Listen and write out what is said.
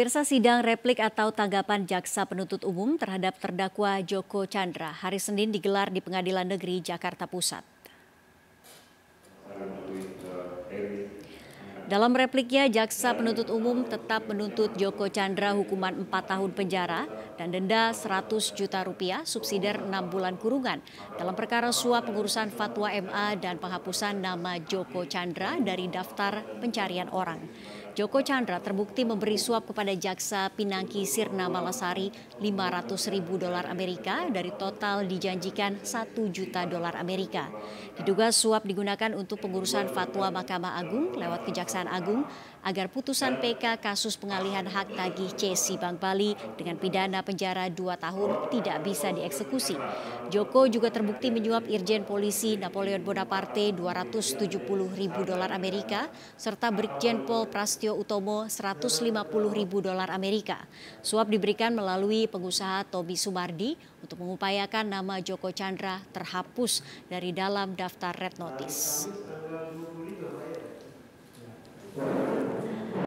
Pirsa sidang replik atau tanggapan jaksa penuntut umum terhadap terdakwa Joko Chandra hari Senin digelar di Pengadilan Negeri Jakarta Pusat. Dalam repliknya, Jaksa Penuntut Umum tetap menuntut Joko Chandra hukuman 4 tahun penjara dan denda 100 juta rupiah subsidiar 6 bulan kurungan dalam perkara suap pengurusan fatwa MA dan penghapusan nama Joko Chandra dari daftar pencarian orang. Joko Chandra terbukti memberi suap kepada jaksa Pinangki Sirna Malasari 500 ribu dolar Amerika dari total dijanjikan 1 juta dolar Amerika. Diduga suap digunakan untuk pengurusan fatwa Mahkamah Agung lewat kejaksaan Kejaksaan Agung agar putusan PK kasus pengalihan hak tagih CC Bank Bali dengan pidana penjara 2 tahun tidak bisa dieksekusi. Joko juga terbukti menyuap Irjen Polisi Napoleon Bonaparte 270 ribu dolar Amerika serta Brigjen Pol Prastio Utomo 150 ribu dolar Amerika. Suap diberikan melalui pengusaha Tobi Sumardi untuk mengupayakan nama Joko Chandra terhapus dari dalam daftar red notice.